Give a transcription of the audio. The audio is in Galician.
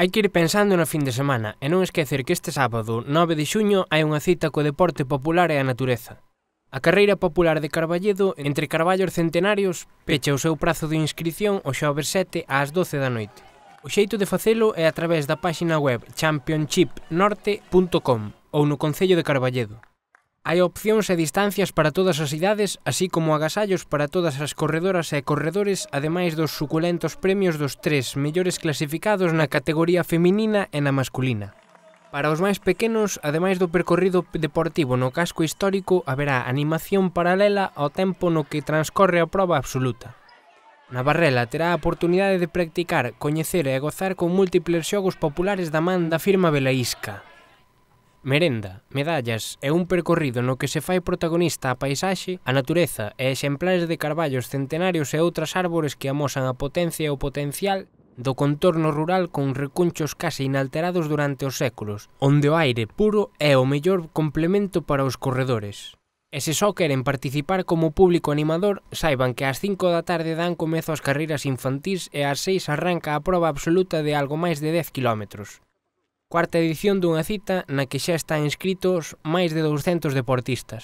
Hai que ir pensando no fin de semana e non esquecer que este sábado, 9 de xuño, hai unha cita co deporte popular e a natureza. A carreira popular de Carballedo entre Carballos centenarios pecha o seu prazo de inscripción o xoves 7 ás 12 da noite. O xeito de facelo é a través da páxina web championshipnorte.com ou no Concello de Carballedo. Hai opcións e distancias para todas as idades, así como agasallos para todas as corredoras e corredores, ademais dos suculentos premios dos tres mellores clasificados na categoría feminina e na masculina. Para os máis pequenos, ademais do percorrido deportivo no casco histórico, haberá animación paralela ao tempo no que transcorre a proba absoluta. Na Barrela terá a oportunidade de practicar, coñecer e gozar con múltiples xogos populares da man da firma Belaísca, Merenda, medallas é un percorrido no que se fai protagonista a paisaxe, a natureza e exemplares de carballos centenarios e outras árbores que amosan a potencia e o potencial do contorno rural con recunchos case inalterados durante os séculos, onde o aire puro é o mellor complemento para os corredores. E se só queren participar como público animador, saiban que ás 5 da tarde dan comezo as carreiras infantís e ás 6 arranca a proba absoluta de algo máis de 10 kilómetros. Cuarta edición dunha cita na que xa están inscritos máis de 200 deportistas.